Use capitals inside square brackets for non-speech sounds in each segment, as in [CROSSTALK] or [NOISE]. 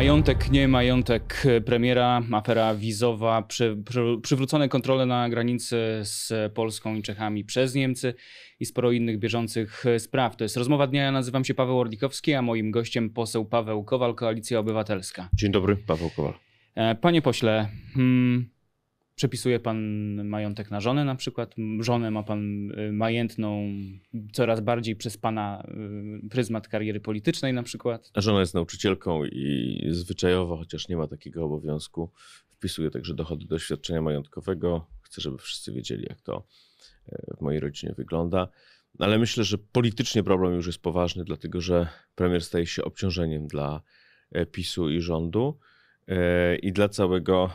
Majątek, nie majątek, premiera, afera wizowa, przy, przy, przywrócone kontrole na granicy z Polską i Czechami przez Niemcy i sporo innych bieżących spraw. To jest Rozmowa Dnia, ja nazywam się Paweł Orlikowski, a moim gościem poseł Paweł Kowal, Koalicja Obywatelska. Dzień dobry, Paweł Kowal. E, panie pośle, hmm, Przepisuje pan majątek na żonę na przykład, żonę ma pan y, majętną coraz bardziej przez pana y, pryzmat kariery politycznej na przykład. żona jest nauczycielką i zwyczajowo, chociaż nie ma takiego obowiązku, wpisuje także dochody do świadczenia majątkowego. Chcę, żeby wszyscy wiedzieli, jak to e, w mojej rodzinie wygląda. Ale myślę, że politycznie problem już jest poważny, dlatego że premier staje się obciążeniem dla e, PiSu i rządu e, i dla całego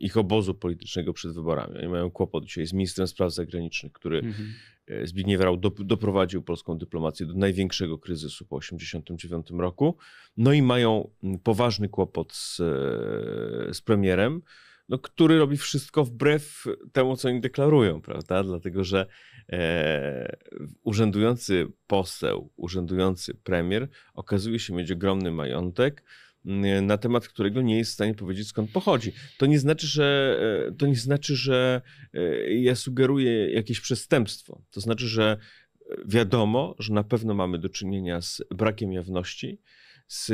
ich obozu politycznego przed wyborami. Oni mają kłopot dzisiaj z ministrem spraw zagranicznych, który mhm. E, Zbigniew Rau do, doprowadził polską dyplomację do największego kryzysu po 1989 roku. No i mają poważny kłopot z, e, z premierem, no, który robi wszystko wbrew temu, co oni deklarują, prawda? Dlatego, że e, urzędujący poseł, urzędujący premier okazuje się mieć ogromny majątek, Mm, e, na temat którego nie jest w stanie powiedzieć skąd pochodzi. To nie znaczy, że, e, to nie znaczy, że e, ja sugeruję jakieś przestępstwo. To znaczy, że wiadomo, że na pewno mamy do czynienia z brakiem jawności, z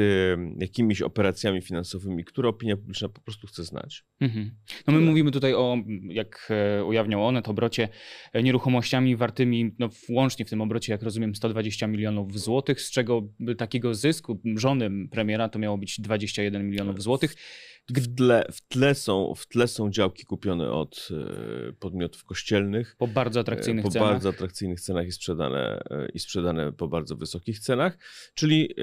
jakimiś operacjami finansowymi, które opinia publiczna po prostu chce znać. Mhm. No my mówimy tutaj o, jak e, ujawniał to obrocie e, nieruchomościami wartymi, no łącznie w tym obrocie, jak rozumiem, 120 milionów złotych, z czego takiego zysku żony premiera to miało być 21 milionów złotych. W tle, w, tle są, w tle są działki kupione od e, podmiotów kościelnych. Po bardzo atrakcyjnych po cenach. Po bardzo atrakcyjnych cenach i sprzedane, i sprzedane po bardzo wysokich cenach. Czyli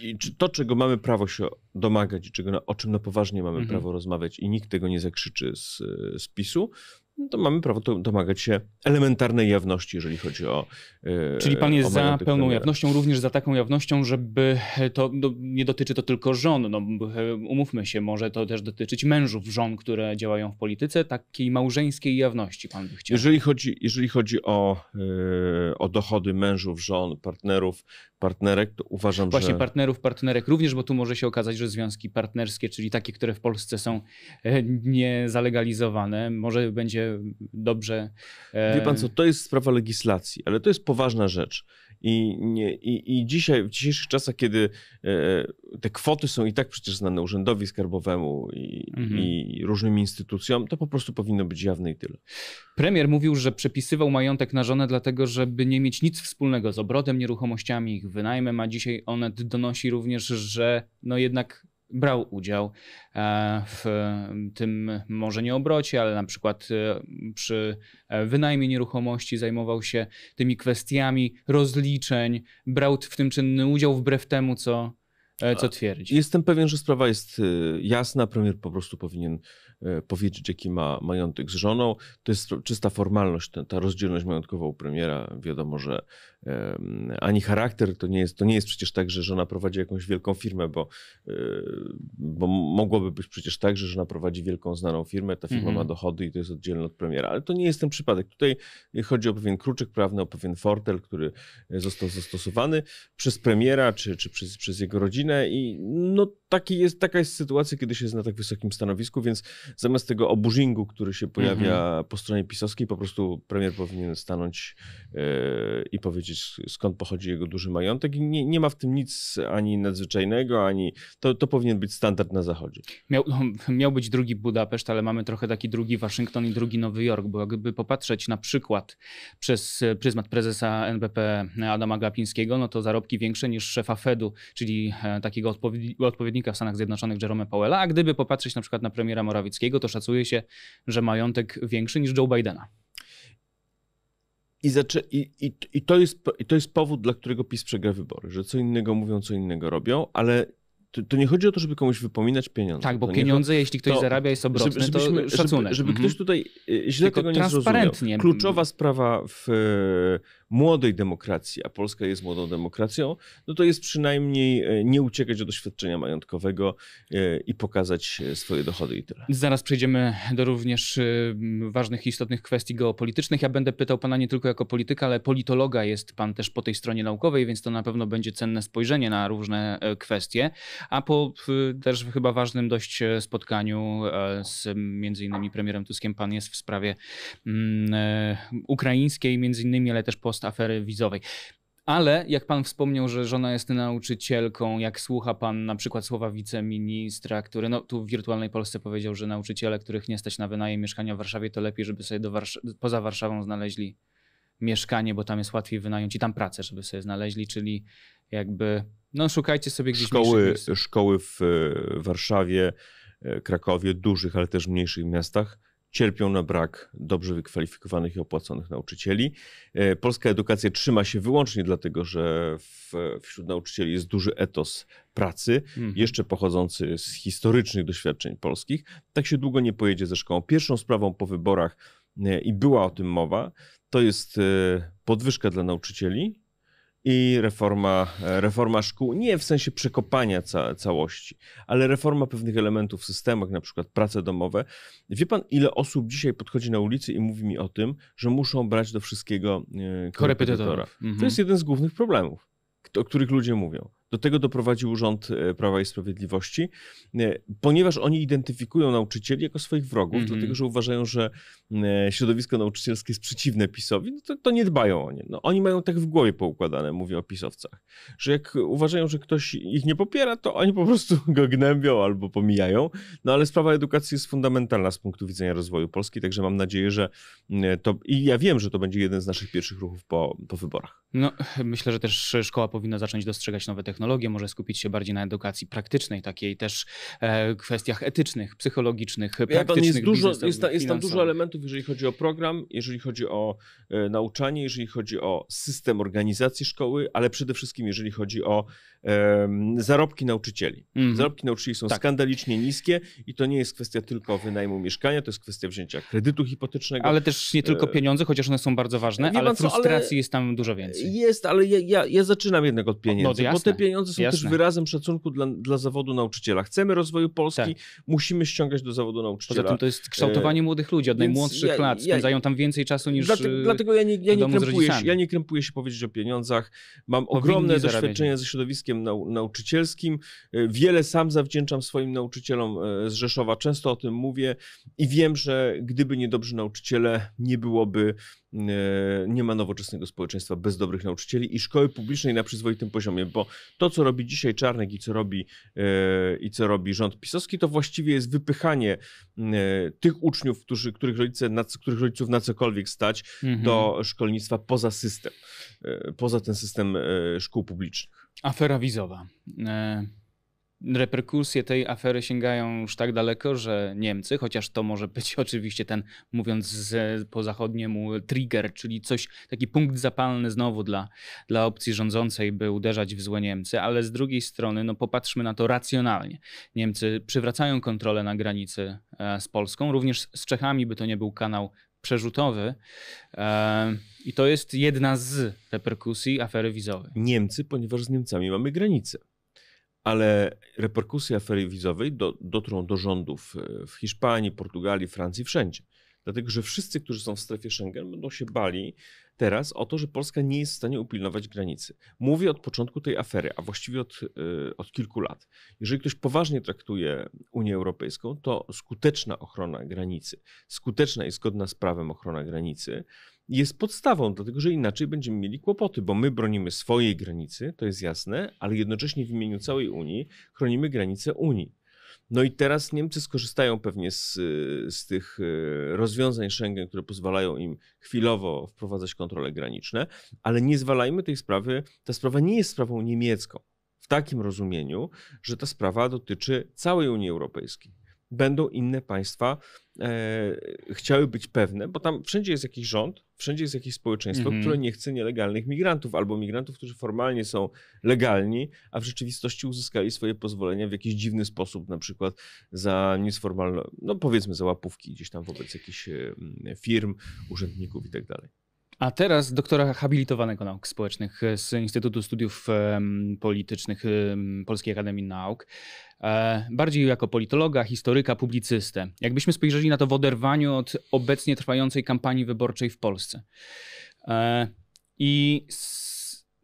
i czy to, czego mamy prawo się domagać i czego, o czym na poważnie mamy mhm. prawo rozmawiać i nikt tego nie zakrzyczy z, e, z PiSu, no to mamy prawo domagać się elementarnej jawności, jeżeli chodzi o. E, Czyli pan jest za pełną jawnością, również za taką jawnością, żeby to no, nie dotyczy to tylko żon. No, e, umówmy się, może to też dotyczyć mężów żon, które działają w polityce, takiej małżeńskiej jawności pan by chciał. Jeżeli chodzi, jeżeli chodzi o. Yy o dochody mężów, żon, partnerów, partnerek, to uważam, Właśnie że... Właśnie partnerów, partnerek również, bo tu może się okazać, że związki partnerskie, czyli takie, które w Polsce są e, niezalegalizowane, może będzie dobrze... E, Wie pan co, to jest sprawa legislacji, ale to jest poważna rzecz. I, nie, i, i dzisiaj, w dzisiejszych czasach, kiedy e, e, te kwoty są i tak przecież znane urzędowi skarbowemu i, mhm. i różnym instytucjom, to po prostu powinno być jawne i tyle. Premier mówił, że przepisywał majątek na żonę dlatego, żeby nie mieć nic wspólnego z obrotem nieruchomościami, ich wynajmem, a dzisiaj Onet donosi również, że no jednak brał udział e, w tym może nie obrocie, ale na przykład e, przy e, wynajmie nieruchomości zajmował się tymi kwestiami rozliczeń, brał w tym czynny udział wbrew temu, co E, co twierdzi. Jestem pewien, że sprawa jest e, jasna. Premier po prostu powinien e, powiedzieć, jaki ma majątek z żoną. To jest czysta formalność, ta rozdzielność majątkowa u premiera. Wiadomo, że ani charakter to nie jest, to nie jest przecież tak, że żona prowadzi jakąś wielką firmę, bo, bo mogłoby być przecież tak, że żona prowadzi wielką, znaną firmę, ta firma ma mhm. dochody i to jest oddzielne od premiera. Ale to nie jest ten przypadek. Tutaj chodzi o pewien kruczek prawny, o pewien fortel, który został zastosowany przez premiera czy, czy przez, przez jego rodzinę rodzinę i no taki jest, taka jest sytuacja, kiedy się jest na tak wysokim stanowisku, więc zamiast tego oburzingu, który się pojawia mhm. po stronie pisowskiej, po prostu premier powinien stanąć yy, i powiedzieć skąd pochodzi jego duży majątek i nie, nie ma w tym nic ani nadzwyczajnego, ani to, to powinien być standard na zachodzie. Miał, no, miał być drugi Budapeszt, ale mamy trochę taki drugi Waszyngton i drugi Nowy Jork, bo jakby popatrzeć na przykład przez pryzmat prezesa NBP Adama Glapińskiego, no to zarobki większe niż szefa Fedu, czyli e, takiego odpowiednika w Stanach Zjednoczonych Jerome Powella, a gdyby popatrzeć na przykład na premiera Morawieckiego, to szacuje się, że majątek większy niż Joe Bidena. I, zaczę- i, i, i, to jest, I to jest powód, dla którego PiS przegra wybory, że co innego mówią, co innego robią, ale to, to, nie chodzi o to, żeby komuś wypominać pieniądze. Tak, bo to pieniądze, nie, jeśli ktoś to, zarabia, jest obrotne, żeby, to szacunek. Żeby, żeby mhm. ktoś tutaj e, źle Tylko tego nie zrozumiał. Kluczowa sprawa w młodej demokracji, a Polska jest młodą demokracją, no to jest przynajmniej e, nie uciekać od doświadczenia majątkowego e, i pokazać e, swoje dochody i tyle. Zaraz przejdziemy do również ważnych i istotnych kwestii geopolitycznych. Ja będę pytał pana nie tylko jako polityka, ale politologa jest pan też po tej stronie naukowej, więc to na pewno będzie cenne spojrzenie na różne kwestie. A po też chyba ważnym dość spotkaniu z między innymi premierem Tuskiem pan jest w sprawie mm, ukraińskiej między innymi, ale też po wprost afery wizowej. Ale jak pan wspomniał, że żona jest nauczycielką, jak słucha pan na przykład słowa wiceministra, który no, tu w wirtualnej Polsce powiedział, że nauczyciele, których nie stać na wynajem mieszkania w Warszawie, to lepiej, żeby sobie Warsz poza Warszawą znaleźli mieszkanie, bo tam jest łatwiej wynająć i tam pracę, żeby sobie znaleźli, czyli jakby no szukajcie sobie gdzieś szkoły, szkoły w Warszawie, e, Krakowie, dużych, ale też mniejszych miastach cierpią na brak dobrze wykwalifikowanych i opłaconych nauczycieli. E, polska edukacja trzyma się wyłącznie dlatego, że w, wśród nauczycieli jest duży etos pracy, mhm. jeszcze pochodzący z historycznych doświadczeń polskich. Tak się długo nie pojedzie ze szkołą. Pierwszą sprawą po wyborach, e, i była o tym mowa, to jest e, podwyżka dla nauczycieli i reforma, e, reforma szkół, nie w sensie przekopania ca całości, ale reforma pewnych elementów w systemach, na przykład prace domowe. Wie pan, ile osób dzisiaj podchodzi na ulicy i mówi mi o tym, że muszą brać do wszystkiego e, korepetytora? Mhm. To jest jeden z głównych problemów, o których ludzie mówią. Do tego doprowadził Urząd e, Prawa i Sprawiedliwości, e, ponieważ oni identyfikują nauczycieli jako swoich wrogów, mm -hmm. dlatego że uważają, że e, środowisko nauczycielskie jest przeciwne PiSowi, no to, to, nie dbają o nie. No, oni mają tak w głowie poukładane, mówię o PiSowcach, że jak uważają, że ktoś ich nie popiera, to oni po prostu [LAUGHS] go gnębią albo pomijają. No ale sprawa edukacji jest fundamentalna z punktu widzenia rozwoju Polski, także mam nadzieję, że to... I ja wiem, że to będzie jeden z naszych pierwszych ruchów po, po wyborach. No, myślę, że też szkoła powinna zacząć dostrzegać nowe technologie technologię, może skupić się bardziej na edukacji praktycznej, takiej też e, kwestiach etycznych, psychologicznych, ja praktycznych. Jest, dużo, jest, ta, jest tam dużo elementów, jeżeli chodzi o program, jeżeli chodzi o e, nauczanie, jeżeli chodzi o system organizacji szkoły, ale przede wszystkim jeżeli chodzi o e, zarobki nauczycieli. Mm. Zarobki nauczycieli są tak. skandalicznie niskie i to nie jest kwestia tylko wynajmu mieszkania, to jest kwestia wzięcia kredytu hipotecznego. Ale też nie tylko e, pieniądze, chociaż one są bardzo ważne, ale co, frustracji ale jest tam dużo więcej. Jest, ale ja, ja, ja zaczynam jednak od pieniędzy, no, bo te pieniądze są Jasne. też wyrazem szacunku dla, dla zawodu nauczyciela. Chcemy rozwoju Polski, tak. musimy ściągać do zawodu nauczyciela. Poza tym to jest kształtowanie e, młodych ludzi od najmłodszych ja, lat. Spędzają ja, tam więcej czasu niż Dlatego, y, dlatego ja, nie, ja, nie krępuję się, ja nie krępuję się powiedzieć o pieniądzach. Mam Powinni ogromne zarabiać. doświadczenie ze środowiskiem nau, nauczycielskim. E, wiele sam zawdzięczam swoim nauczycielom e, z Rzeszowa. Często o tym mówię i wiem, że gdyby nie dobrzy nauczyciele, nie byłoby nie ma nowoczesnego społeczeństwa bez dobrych nauczycieli i szkoły publicznej na przyzwoitym poziomie, bo to, co robi dzisiaj Czarnek i co robi, e, i co robi rząd pisowski, to właściwie jest wypychanie e, tych uczniów, którzy, których, rodzice, na, których rodziców na cokolwiek stać, mhm. do szkolnictwa poza system, e, poza ten system szkół publicznych. Afera wizowa reperkusje tej afery sięgają już tak daleko, że Niemcy, chociaż to może być [LAUGHS] oczywiście ten, mówiąc z, po zachodniemu, trigger, czyli coś, taki punkt zapalny znowu dla, dla opcji rządzącej, by uderzać w złe Niemcy, ale z drugiej strony, no popatrzmy na to racjonalnie. Niemcy przywracają kontrolę na granicy e, z Polską, również z Czechami, by to nie był kanał przerzutowy. E, I to jest jedna z reperkusji afery wizowej. Niemcy, ponieważ z Niemcami mamy granicę ale reperkusja afery wizowej do, dotrą do rządów e, w Hiszpanii, Portugalii, Francji, wszędzie. Dlatego, że wszyscy, którzy są w strefie Schengen, będą się bali, teraz o to, że Polska nie jest w stanie upilnować granicy. Mówię od początku tej afery, a właściwie od, y, od kilku lat. Jeżeli ktoś poważnie traktuje Unię Europejską, to skuteczna ochrona granicy, skuteczna i zgodna z prawem ochrona granicy jest podstawą, dlatego że inaczej będziemy mieli kłopoty, bo my bronimy swojej granicy, to jest jasne, ale jednocześnie w imieniu całej Unii chronimy granice Unii. No i teraz Niemcy skorzystają pewnie z, z tych e, rozwiązań Schengen, które pozwalają im chwilowo wprowadzać kontrole graniczne, ale nie zwalajmy tej sprawy. Ta sprawa nie jest sprawą niemiecką w takim rozumieniu, że ta sprawa dotyczy całej Unii Europejskiej będą inne państwa e, chciały być pewne, bo tam wszędzie jest jakiś rząd, wszędzie jest jakieś społeczeństwo, mhm. które nie chce nielegalnych migrantów albo migrantów, którzy formalnie są legalni, a w rzeczywistości uzyskali swoje pozwolenia w jakiś dziwny sposób, na przykład za niesformalne, no powiedzmy za łapówki gdzieś tam wobec jakichś firm, urzędników i tak dalej. A teraz doktora habilitowanego nauk społecznych z Instytutu Studiów Politycznych Polskiej Akademii Nauk. E, bardziej jako politologa, historyka, publicystę. Jakbyśmy spojrzeli na to w oderwaniu od obecnie trwającej kampanii wyborczej w Polsce. E, I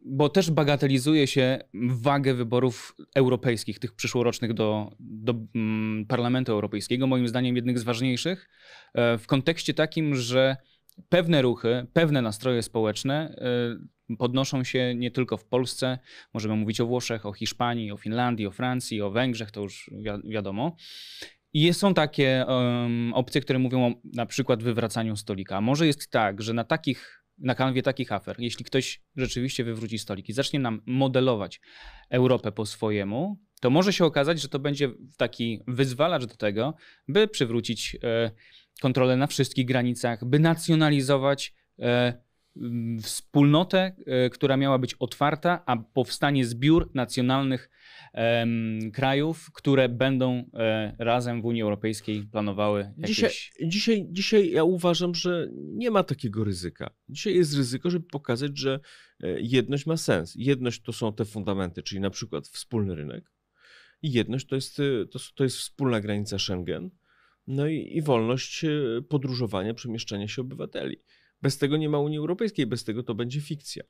bo też bagatelizuje się wagę wyborów europejskich, tych przyszłorocznych do, do mm, Parlamentu Europejskiego, moim zdaniem jednych z ważniejszych, e, w kontekście takim, że pewne ruchy, pewne nastroje społeczne y, podnoszą się nie tylko w Polsce. Możemy mówić o Włoszech, o Hiszpanii, o Finlandii, o Francji, o Węgrzech, to już wiadomo. I są takie um, opcje, które mówią o na przykład wywracaniu stolika. Może jest tak, że na takich na kanwie takich afer, jeśli ktoś rzeczywiście wywróci stolik i zacznie nam modelować Europę po swojemu, to może się okazać, że to będzie taki wyzwalacz do tego, by przywrócić y, kontrolę na wszystkich granicach, by nacjonalizować e, wspólnotę, e, która miała być otwarta, a powstanie zbiór nacjonalnych krajów, które będą e, razem w Unii Europejskiej planowały jakieś... Dzisiaj, dzisiaj, dzisiaj ja uważam, że nie ma takiego ryzyka. Dzisiaj jest ryzyko, żeby pokazać, że e, jedność ma sens. Jedność to są te fundamenty, czyli na przykład wspólny rynek. Jedność to jest, to, to jest wspólna granica Schengen no i, i wolność y, podróżowania, przemieszczania się obywateli. Bez tego nie ma Unii Europejskiej, bez tego to będzie fikcja.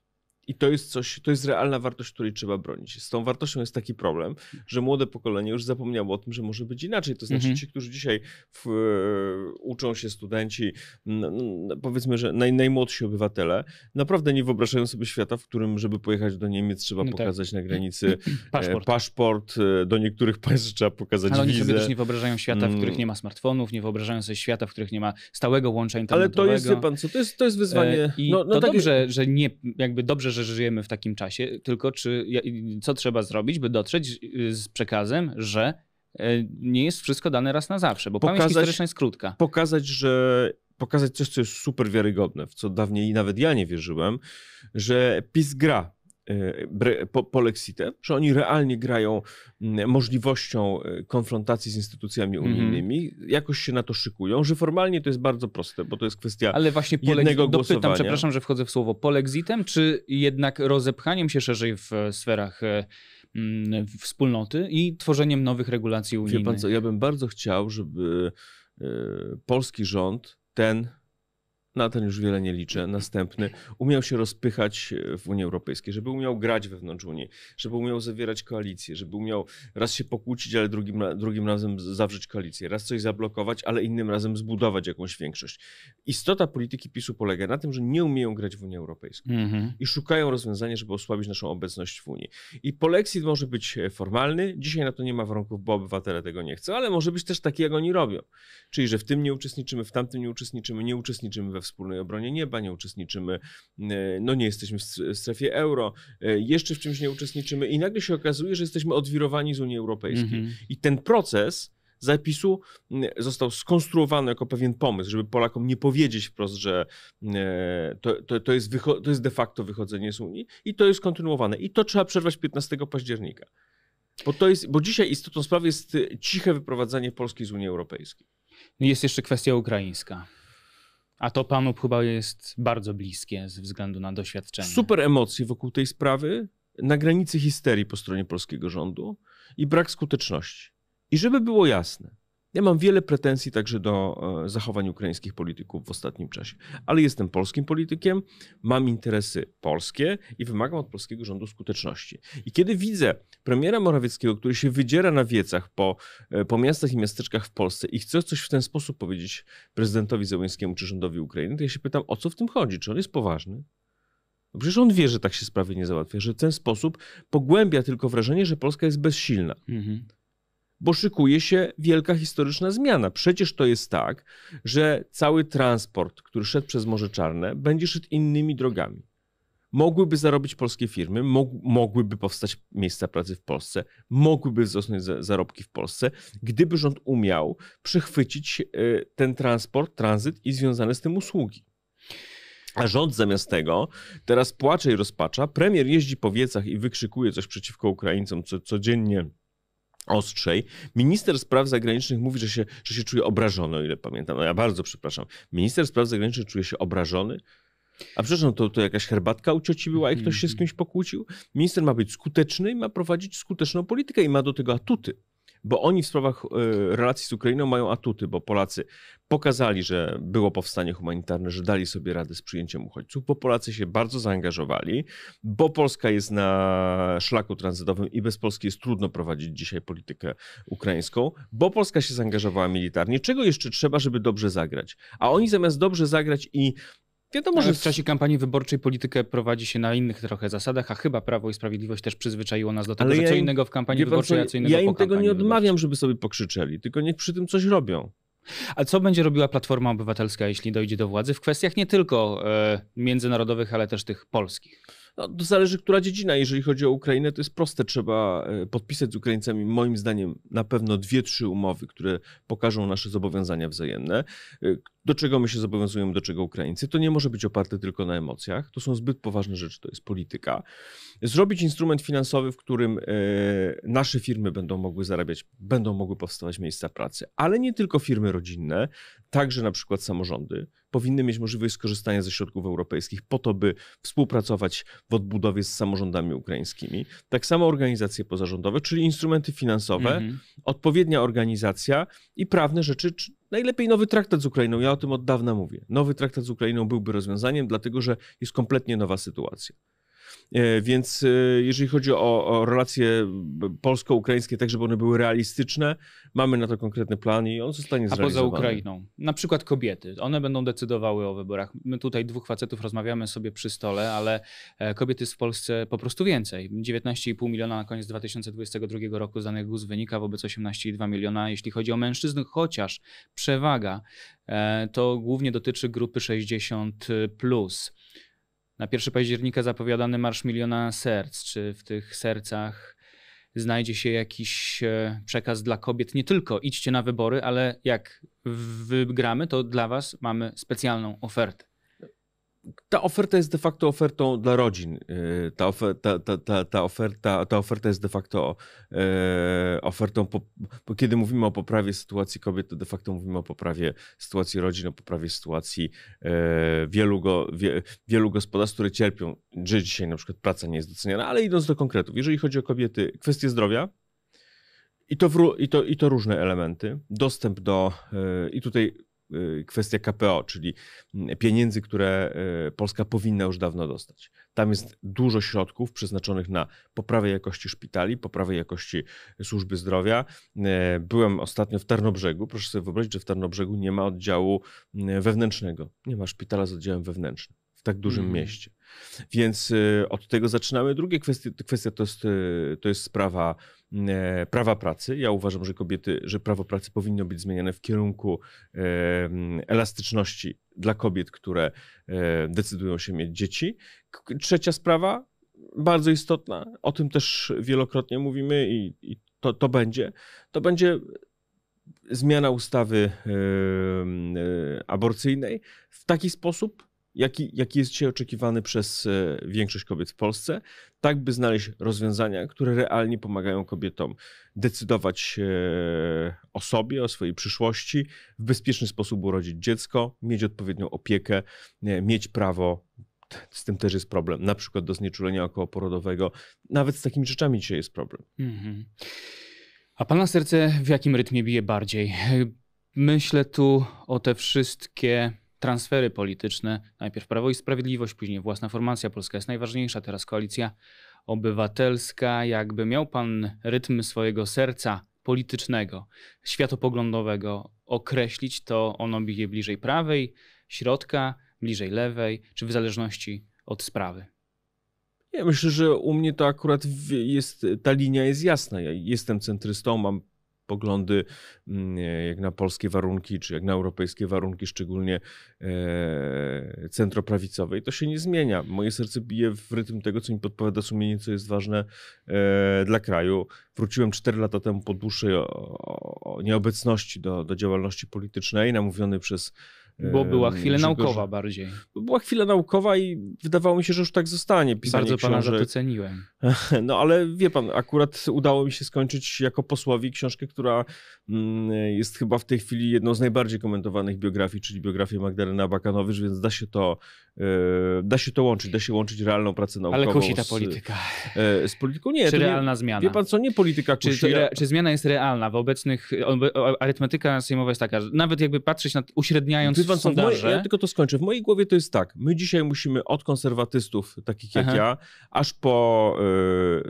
I to jest coś, to jest realna wartość, której trzeba bronić. Z tą wartością jest taki problem, że młode pokolenie już zapomniało o tym, że może być inaczej. To znaczy, mhm. ci, którzy dzisiaj w, e, uczą się studenci, powiedzmy, że naj, najmłodsi obywatele, naprawdę nie wyobrażają sobie świata, w którym, żeby pojechać do Niemiec, trzeba no tak. pokazać tak. na granicy [CLEARS THROAT] paszport. E, paszport. E, do niektórych państw trzeba pokazać Ale oni wizę. sobie też nie wyobrażają świata, w mm. których nie ma smartfonów, nie wyobrażają sobie świata, w których nie ma stałego łącza internetowego. Ale to jest, pan co, to jest, to jest wyzwanie. I no, no to tak dobrze, że nie, jakby dobrze, że żyjemy w takim czasie, tylko czy, co trzeba zrobić, by dotrzeć y, z przekazem, że e, nie jest wszystko dane raz na zawsze, bo pokazać, pamięć historyczna jest krótka. Pokazać, że pokazać coś, co jest super wiarygodne, w co dawniej nawet ja nie wierzyłem, że PiS gra E, polexitem, że oni realnie grają możliwością e, konfrontacji z instytucjami mhm. unijnymi, mm -hmm. jakoś się na to szykują, że formalnie to jest bardzo proste, bo to jest kwestia Ale właśnie po jednego dopytam, głosowania. przepraszam, że wchodzę w słowo, polexitem, czy jednak rozepchaniem się szerzej w e, sferach wspólnoty i tworzeniem nowych regulacji unijnych? Wie pan co, ja bym bardzo chciał, żeby polski rząd ten na ten już wiele nie liczę, następny, umiał się rozpychać e, w Unii Europejskiej, żeby umiał grać wewnątrz Unii, żeby umiał zawierać koalicje, żeby umiał raz się pokłócić, ale drugim, drugim razem zawrzeć koalicję, raz coś zablokować, ale innym razem zbudować jakąś większość. Istota polityki PiSu polega na tym, że nie umieją grać w Unii Europejskiej mhm. i szukają rozwiązania, żeby osłabić naszą obecność w Unii. I polexit może być e, formalny, dzisiaj na to nie ma warunków, bo obywatele tego nie chcą, ale może być też taki, jak oni robią. Czyli, że w tym nie uczestniczymy, w tamtym nie uczestniczymy, nie uczestniczymy we wspólnej obronie nieba, nie uczestniczymy, e, no nie jesteśmy w strefie euro, e, jeszcze w czymś nie uczestniczymy i nagle się okazuje, że jesteśmy odwirowani z Unii Europejskiej. Mhm. I ten proces zapisu został skonstruowany jako pewien pomysł, żeby Polakom nie powiedzieć wprost, że e, to, to, to, jest, to jest de facto wychodzenie z Unii i to jest kontynuowane. I to trzeba przerwać 15 października. Bo, to jest, bo dzisiaj istotą sprawy jest ciche wyprowadzanie Polski z Unii Europejskiej. No jest jeszcze kwestia ukraińska. A to panu chyba jest bardzo bliskie ze względu na doświadczenie. Super emocje wokół tej sprawy, na granicy histerii po stronie polskiego rządu i brak skuteczności. I żeby było jasne, ja mam wiele pretensji także do e, zachowań ukraińskich polityków w ostatnim czasie, ale jestem polskim politykiem, mam interesy polskie i wymagam od polskiego rządu skuteczności. I kiedy widzę premiera Morawieckiego, który się wydziera na wiecach po, e, po miastach i miasteczkach w Polsce i chce coś w ten sposób powiedzieć prezydentowi Zełęckiemu czy rządowi Ukrainy, to ja się pytam, o co w tym chodzi? Czy on jest poważny? No przecież on wie, że tak się sprawy nie załatwia, że w ten sposób pogłębia tylko wrażenie, że Polska jest bezsilna. Mhm bo szykuje się wielka historyczna zmiana. Przecież to jest tak, że cały transport, który szedł przez Morze Czarne, będzie szedł innymi drogami. Mogłyby zarobić polskie firmy, mogłyby powstać miejsca pracy w Polsce, mogłyby wzrosnąć zarobki w Polsce, gdyby rząd umiał przechwycić y, ten transport, tranzyt i związane z tym usługi. A rząd zamiast tego teraz płacze i rozpacza. Premier jeździ po wiecach i wykrzykuje coś przeciwko Ukraińcom, co codziennie ostrzej. Minister spraw zagranicznych mówi, że się, że się czuje obrażony, o ile pamiętam. No ja bardzo przepraszam. Minister spraw zagranicznych czuje się obrażony. A przecież to, to jakaś herbatka u cioci była i ktoś się z mhm. kimś pokłócił? Minister ma być skuteczny i ma prowadzić skuteczną politykę i ma do tego atuty bo oni w sprawach e, relacji z Ukrainą mają atuty, bo Polacy pokazali, że było powstanie humanitarne, że dali sobie radę z przyjęciem uchodźców, bo Polacy się bardzo zaangażowali, bo Polska jest na szlaku tranzytowym i bez Polski jest trudno prowadzić dzisiaj politykę ukraińską, bo Polska się zaangażowała militarnie. Czego jeszcze trzeba, żeby dobrze zagrać? A oni zamiast dobrze zagrać i Wiadomo, może że w czasie kampanii wyborczej politykę prowadzi się na innych trochę zasadach, a chyba Prawo i Sprawiedliwość też przyzwyczaiło nas do tego, Ale że co innego w kampanii wyborczej, pan, a co innego ja po im tego nie odmawiam, wyborczej. żeby sobie pokrzyczeli, tylko niech przy tym coś robią. A co będzie robiła Platforma Obywatelska, jeśli dojdzie do władzy w kwestiach nie tylko e, międzynarodowych, ale też tych polskich? No, to zależy, która dziedzina. Jeżeli chodzi o Ukrainę, to jest proste. Trzeba e, podpisać z Ukraińcami, moim zdaniem, na pewno dwie, trzy umowy, które pokażą nasze zobowiązania wzajemne, e, do czego my się zobowiązujemy, do czego Ukraińcy. To nie może być oparte tylko na emocjach. To są zbyt poważne rzeczy, to jest polityka. Zrobić instrument finansowy, w którym e, nasze firmy będą mogły zarabiać, będą mogły powstawać miejsca pracy, ale nie tylko firmy rodzinne, także na przykład samorządy powinny mieć możliwość skorzystania ze środków europejskich po to, by współpracować w odbudowie z samorządami ukraińskimi. Tak samo organizacje pozarządowe, czyli instrumenty finansowe, mhm. odpowiednia organizacja i prawne rzeczy, Najlepiej nowy traktat z Ukrainą. Ja o tym od dawna mówię. Nowy traktat z Ukrainą byłby rozwiązaniem, dlatego że jest kompletnie nowa sytuacja. E, więc e, jeżeli chodzi o, o relacje polsko-ukraińskie, tak żeby one były realistyczne, mamy na to konkretny plan i on zostanie zrealizowany. A poza Ukrainą? Na przykład kobiety. One będą decydowały o wyborach. My tutaj dwóch facetów rozmawiamy sobie przy stole, ale e, kobiety w Polsce po prostu więcej. 19,5 miliona na koniec 2022 roku z danych GUS wynika wobec 18,2 miliona, jeśli chodzi o mężczyzn, chociaż przewaga to głównie dotyczy grupy 60+. Plus. Na 1 października zapowiadany Marsz Miliona Serc. Czy w tych sercach znajdzie się jakiś e, przekaz dla kobiet? Nie tylko idźcie na wybory, ale jak wygramy, to dla Was mamy specjalną ofertę ta oferta jest de facto ofertą dla rodzin. E, ta, oferta, ta, ta, ta, oferta, ta oferta jest de facto e, ofertą, po, bo kiedy mówimy o poprawie sytuacji kobiet, to de facto mówimy o poprawie sytuacji rodzin, o poprawie sytuacji e, wielu, go, wie, wielu gospodarstw, które cierpią, że dzisiaj na przykład praca nie jest doceniana, ale idąc do konkretów, jeżeli chodzi o kobiety, kwestie zdrowia, i to, w, i, to, I to różne elementy. Dostęp do. I tutaj Y, kwestia KPO, czyli mm, pieniędzy, które y, Polska powinna już dawno dostać. Tam jest dużo środków przeznaczonych na poprawę jakości szpitali, poprawę jakości służby zdrowia. Y, byłem ostatnio w Tarnobrzegu. Proszę sobie wyobrazić, że w Tarnobrzegu nie ma oddziału wewnętrznego. Nie ma szpitala z oddziałem wewnętrznym w tak dużym mm. mieście. Więc y, od tego zaczynamy. Druga kwestia, kwestia to, jest, y, to jest sprawa e, prawa pracy. Ja uważam, że kobiety, że prawo pracy powinno być zmieniane w kierunku elastyczności dla kobiet, które e, decydują się mieć dzieci. Trzecia sprawa, bardzo istotna, o tym też wielokrotnie mówimy i, i to, to będzie, to będzie zmiana ustawy e, aborcyjnej w taki sposób, jaki, jaki jest dzisiaj oczekiwany przez e, większość kobiet w Polsce, tak by znaleźć rozwiązania, które realnie pomagają kobietom decydować e, o sobie, o swojej przyszłości, w bezpieczny sposób urodzić dziecko, mieć odpowiednią opiekę, e, mieć prawo z tym też jest problem. Na przykład do znieczulenia okołoporodowego. Nawet z takimi rzeczami dzisiaj jest problem. Mm -hmm. A pana serce w jakim rytmie bije bardziej? Myślę tu o te wszystkie transfery polityczne, najpierw Prawo i Sprawiedliwość, później własna formacja polska jest najważniejsza, teraz koalicja obywatelska. Jakby miał pan rytm swojego serca politycznego, światopoglądowego określić, to ono bije bliżej prawej, środka, bliżej lewej, czy w zależności od sprawy? Ja myślę, że u mnie to akurat jest, ta linia jest jasna. Ja jestem centrystą, mam poglądy mm, jak na polskie warunki, czy jak na europejskie warunki, szczególnie e, centroprawicowe. I to się nie zmienia. Moje serce bije w rytm tego, co mi podpowiada sumienie, co jest ważne e, dla kraju. Wróciłem 4 lata temu po dłuższej nieobecności do, do działalności politycznej, namówiony przez bo była chwila naukowa bardziej. Była chwila naukowa i wydawało mi się, że już tak zostanie pisanie Bardzo pana książek. za to ceniłem. [LAUGHS] No ale wie pan, akurat udało mi się skończyć jako posłowi książkę, która mm, jest chyba w tej chwili jedną z najbardziej komentowanych biografii, czyli biografię Magdalena Abakanowicz, więc da się to, e, da się to łączyć, da się łączyć realną pracę naukową. Ale kusi ta polityka. Z, e, z polityką nie. Czy realna nie, zmiana? Wie pan co, nie polityka kusi. Czy, czy zmiana jest realna? W obecnych, arytmetyka sejmowa jest taka, że nawet jakby patrzeć na, uśredniając ja tylko to skończę. W mojej głowie to jest tak. My dzisiaj musimy od konserwatystów, takich jak Aha. ja, aż po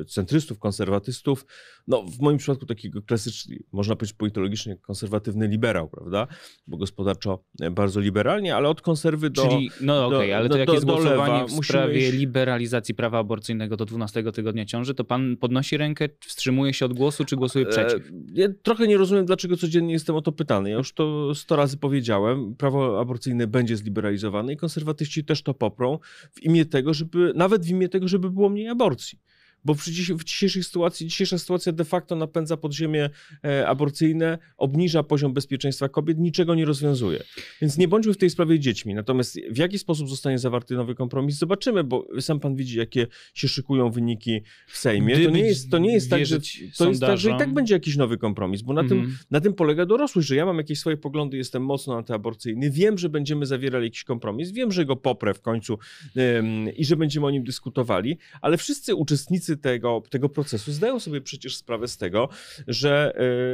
y, centrystów, konserwatystów, no w moim przypadku takiego klasycznie można powiedzieć politologicznie konserwatywny liberał, prawda? Bo gospodarczo e, bardzo liberalnie, ale od konserwy do... Czyli, no okej, okay, ale to jak jest głosowanie w sprawie iść... liberalizacji prawa aborcyjnego do 12 tygodnia ciąży, to pan podnosi rękę, wstrzymuje się od głosu, czy głosuje e, przeciw? E, ja trochę nie rozumiem, dlaczego codziennie jestem o to pytany. Ja już to 100 razy powiedziałem. Prawo aborcyjne będzie zliberalizowane i konserwatyści też to poprą w imię tego, żeby, nawet w imię tego, żeby było mniej aborcji bo w, dziś, w dzisiejszej sytuacji, dzisiejsza sytuacja de facto napędza podziemie e, aborcyjne, obniża poziom bezpieczeństwa kobiet, niczego nie rozwiązuje. Więc nie bądźmy w tej sprawie dziećmi. Natomiast w jaki sposób zostanie zawarty nowy kompromis, zobaczymy, bo sam pan widzi, jakie się szykują wyniki w Sejmie. to nie jest, to nie jest, tak, że, to jest tak, że i tak będzie jakiś nowy kompromis, bo na, mhm. tym, na tym polega dorosłość, że ja mam jakieś swoje poglądy, jestem mocno antyaborcyjny, wiem, że będziemy zawierali jakiś kompromis, wiem, że go poprę w końcu ym, i że będziemy o nim dyskutowali, ale wszyscy uczestnicy uczestnicy tego, tego procesu zdają sobie przecież sprawę z tego, że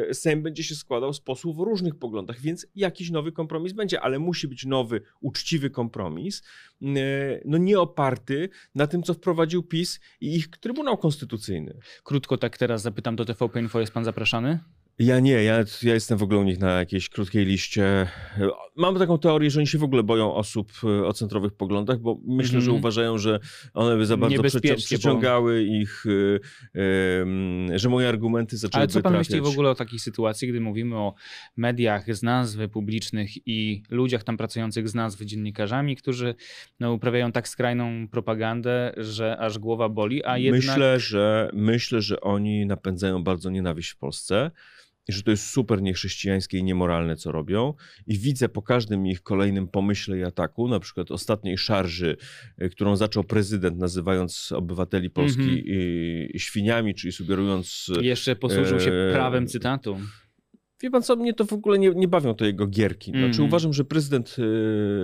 e, Sejm będzie się składał z posłów o różnych poglądach, więc jakiś nowy kompromis będzie, ale musi być nowy, uczciwy kompromis, e, no nie oparty na tym, co wprowadził PiS i ich Trybunał Konstytucyjny. Krótko tak teraz zapytam do TVP Info, jest pan zapraszany? Ja nie, ja, ja jestem w ogóle u nich na jakiejś krótkiej liście. Mam taką teorię, że oni się w ogóle boją osób y, o centrowych poglądach, bo myślę, mm że mhm. uważają, że one by za bardzo przyciągały bo... ich, yy, że moje argumenty zaczęły Ale co pan trafiać. myśli w ogóle o takiej sytuacji, gdy mówimy o mediach z nazwy publicznych i ludziach tam pracujących z nazwy dziennikarzami, którzy no, uprawiają tak skrajną propagandę, że aż głowa boli, a jednak... Myślę, że, myślę, że oni napędzają bardzo nienawiść w Polsce i że to jest super niechrześcijańskie i niemoralne, co robią. I widzę po każdym ich kolejnym pomyśle i ataku, na przykład ostatniej szarży, e, którą zaczął prezydent, nazywając obywateli Polski mm -hmm. świniami, czyli sugerując. Jeszcze posłużył się e, prawem cytatu. Wie pan co, mnie to w ogóle nie, nie bawią te jego gierki. Znaczy mm. uważam, że prezydent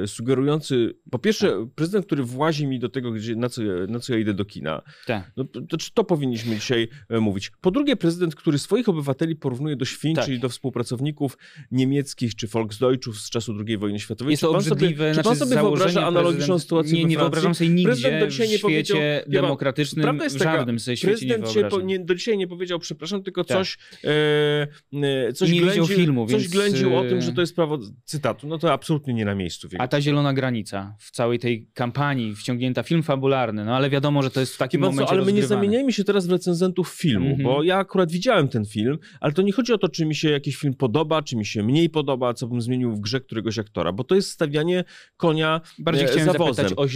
y, sugerujący, po pierwsze tak. prezydent, który włazi mi do tego, gdzie, na, co, na co ja idę do kina. Tak. No, to, czy to powinniśmy dzisiaj e, mówić. Po drugie prezydent, który swoich obywateli porównuje do świń, tak. czyli do współpracowników niemieckich czy Volksdeutschów z czasu II wojny światowej. Jest czy pan obrzydliwe, sobie, czy pan znaczy, sobie wyobraża analogiczną sytuację Nie, nie wyobrażam sobie nigdzie prezydent do dzisiaj nie powiedział, demokratycznym, prawda jest taka, w żadnym sensie Prezydent nie po, nie, do dzisiaj nie powiedział przepraszam, tylko tak. coś, e, e, coś nie widział filmu, Coś ględził o tym, y- że to jest prawo cytatu. No to absolutnie nie na miejscu. A ta zielona granica w całej tej kampanii, wciągnięta film fabularny, no ale wiadomo, że to jest w takim Chyba momencie co, Ale my nie zamieniajmy się teraz w recenzentów filmu, mm -hmm. bo mhm. ja akurat widziałem ten film, ale to nie chodzi o to, czy mi się jakiś film podoba, czy mi się mniej podoba, co bym zmienił w grze któregoś aktora, bo to jest stawianie konia Bardziej e, chciałem zawozem. zapytać o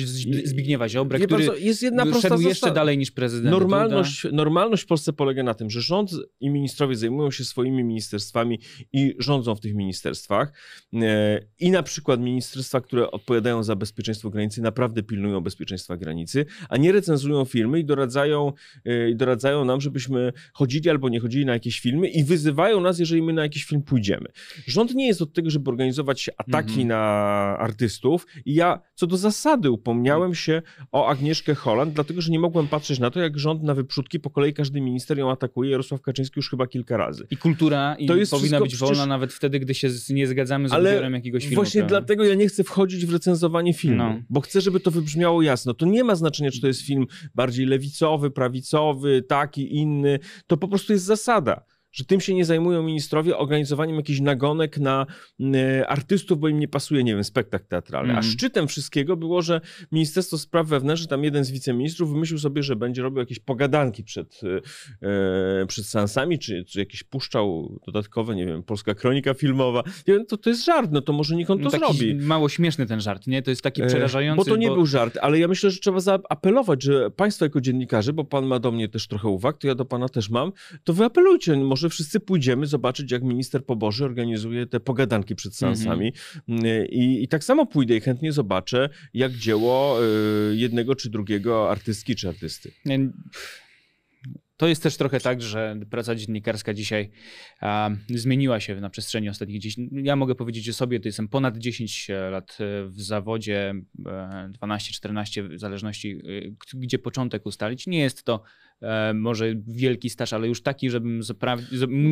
Zbigniewa Ziobrę, który bardzo, jest jedna prosta jeszcze dalej niż prezydent. Normalność, normalność w Polsce polega na tym, że rząd i ministrowie zajmują się swoimi ministerstwami i rządzą w tych ministerstwach. E, I na przykład ministerstwa, które odpowiadają za bezpieczeństwo granicy, naprawdę pilnują bezpieczeństwa granicy, a nie recenzują filmy i doradzają, e, i doradzają nam, żebyśmy chodzili albo nie chodzili na jakieś filmy i wyzywają nas, jeżeli my na jakiś film pójdziemy. Rząd nie jest od tego, żeby organizować ataki mhm. na artystów i ja co do zasady upomniałem się o Agnieszkę Holland, dlatego że nie mogłem patrzeć na to, jak rząd na wyprzódki po kolei każdy minister ją atakuje. Jarosław Kaczyński już chyba kilka razy. I kultura, i to jest powinna być przecież... wolna nawet wtedy, gdy się nie zgadzamy z Ale odbiorem jakiegoś filmu. Właśnie prawda? dlatego ja nie chcę wchodzić w recenzowanie filmu, no. bo chcę, żeby to wybrzmiało jasno. To nie ma znaczenia, czy to jest film bardziej lewicowy, prawicowy, taki, inny. To po prostu jest zasada że tym się nie zajmują ministrowie organizowaniem jakichś nagonek na mm, e, artystów, bo im nie pasuje, nie wiem, spektakl teatralny. Mm. A mhm. szczytem wszystkiego było, że Ministerstwo Spraw Wewnętrznych, tam jeden z wiceministrów wymyślił sobie, że będzie robił jakieś pogadanki przed, e, e, przed seansami, czy, czy jakiś puszczał dodatkowe, nie wiem, Polska Kronika Filmowa. Wiem, to, to jest żart, no to może nikt on to no taki zrobi. mało śmieszny ten żart, nie? To jest taki przerażający. bo to nie bo... był żart, ale ja myślę, że trzeba zaapelować, że państwo jako dziennikarze, bo pan ma do mnie też trochę uwag, to ja do pana też mam, to wyapelujcie, może może wszyscy pójdziemy zobaczyć, jak minister Poboży organizuje te pogadanki przed mhm. seansami. Mm, I, I, tak samo pójdę i chętnie zobaczę, jak dzieło y, jednego czy drugiego artystki czy artysty to jest też trochę tak, że praca dziennikarska dzisiaj zmieniła się na przestrzeni ostatnich 10. Ja mogę powiedzieć o sobie, to jestem ponad 10 e, lat e, w zawodzie, 12-14, e, w zależności gdzie początek ustalić. Nie jest to może wielki staż, ale już taki, żebym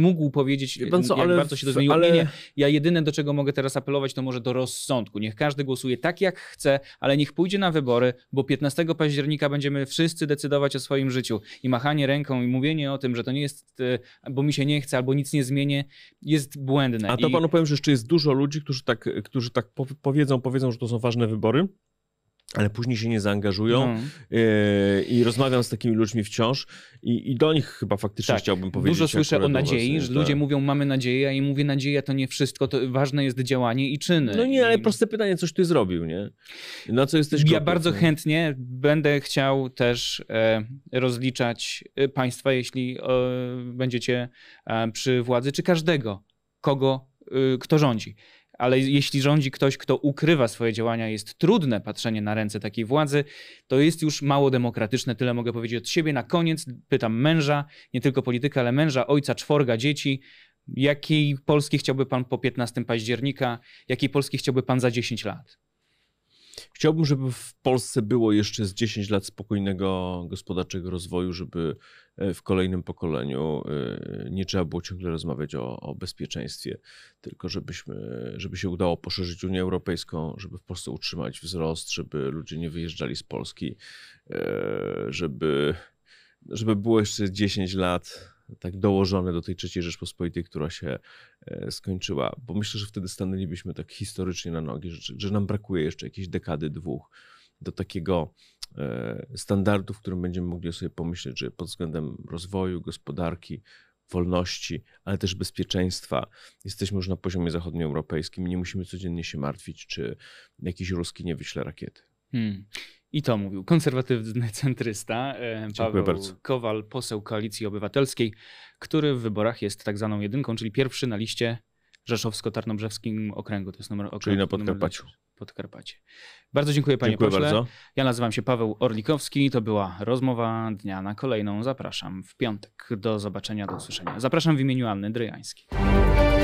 mógł powiedzieć, co, jak ale, bardzo się to zmieniło. Ale... Nie, nie. Ja jedyne, do czego mogę teraz apelować, to może do rozsądku. Niech każdy głosuje tak, jak chce, ale niech pójdzie na wybory, bo 15 października będziemy wszyscy decydować o swoim życiu i machanie ręką i mówienie o tym, że to nie jest, e, bo mi się nie chce, albo nic nie zmienię, jest błędne. A to I... panu powiem, że jeszcze jest dużo ludzi, którzy tak, którzy tak powiedzą, powiedzą, że to są ważne wybory, ale później się nie zaangażują no. E, i rozmawiam z takimi ludźmi wciąż i, i do nich chyba faktycznie tak. chciałbym powiedzieć. Dużo słyszę o nadziei, właśnie, że tak. ludzie mówią mamy nadzieję, a ja mówię nadzieja to nie wszystko, to ważne jest działanie i czyny. No nie, ale I... proste pytanie, coś ty zrobił, nie? Na co jesteś gotów? Ja bardzo no? chętnie będę chciał też e, rozliczać e, państwa, jeśli e, będziecie e, przy władzy, czy każdego, kogo, e, kto rządzi ale jeśli rządzi ktoś, kto ukrywa swoje działania, jest trudne patrzenie na ręce takiej władzy, to jest już mało demokratyczne. Tyle mogę powiedzieć od siebie. Na koniec pytam męża, nie tylko polityka, ale męża, ojca, czworga dzieci. Jakiej Polski chciałby pan po 15 października? Jakiej Polski chciałby pan za 10 lat? Chciałbym, żeby w Polsce było jeszcze z 10 lat spokojnego gospodarczego rozwoju, żeby e, w kolejnym pokoleniu e, nie trzeba było ciągle rozmawiać o, o bezpieczeństwie, tylko żebyśmy, żeby się udało poszerzyć Unię Europejską, żeby w Polsce utrzymać wzrost, żeby ludzie nie wyjeżdżali z Polski, e, żeby, żeby było jeszcze 10 lat tak dołożone do tej trzeciej Rzeczpospolitej, która się e, skończyła, bo myślę, że wtedy stanęlibyśmy tak historycznie na nogi, że, że nam brakuje jeszcze jakiejś dekady, dwóch do takiego e, standardu, w którym będziemy mogli sobie pomyśleć, że pod względem rozwoju, gospodarki, wolności, ale też bezpieczeństwa. Jesteśmy już na poziomie zachodnioeuropejskim, nie musimy codziennie się martwić, czy jakiś ruski nie wyśle rakiety. Hmm. I to mówił konserwatywny [LAUGHS] centrysta e, Dziękuję Paweł bardzo. Kowal, poseł Koalicji Obywatelskiej, który w wyborach jest tak zwaną jedynką, czyli pierwszy na liście rzeszowsko-tarnobrzewskim okręgu. To jest numer okręgu. Czyli na Podkarpaciu. Podkarpacie. Bardzo dziękuję panie dziękuję pośle. Bardzo. Ja nazywam się Paweł Orlikowski. To była rozmowa dnia na kolejną. Zapraszam w piątek. Do zobaczenia, do usłyszenia. Zapraszam w imieniu Anny Dryjańskiej.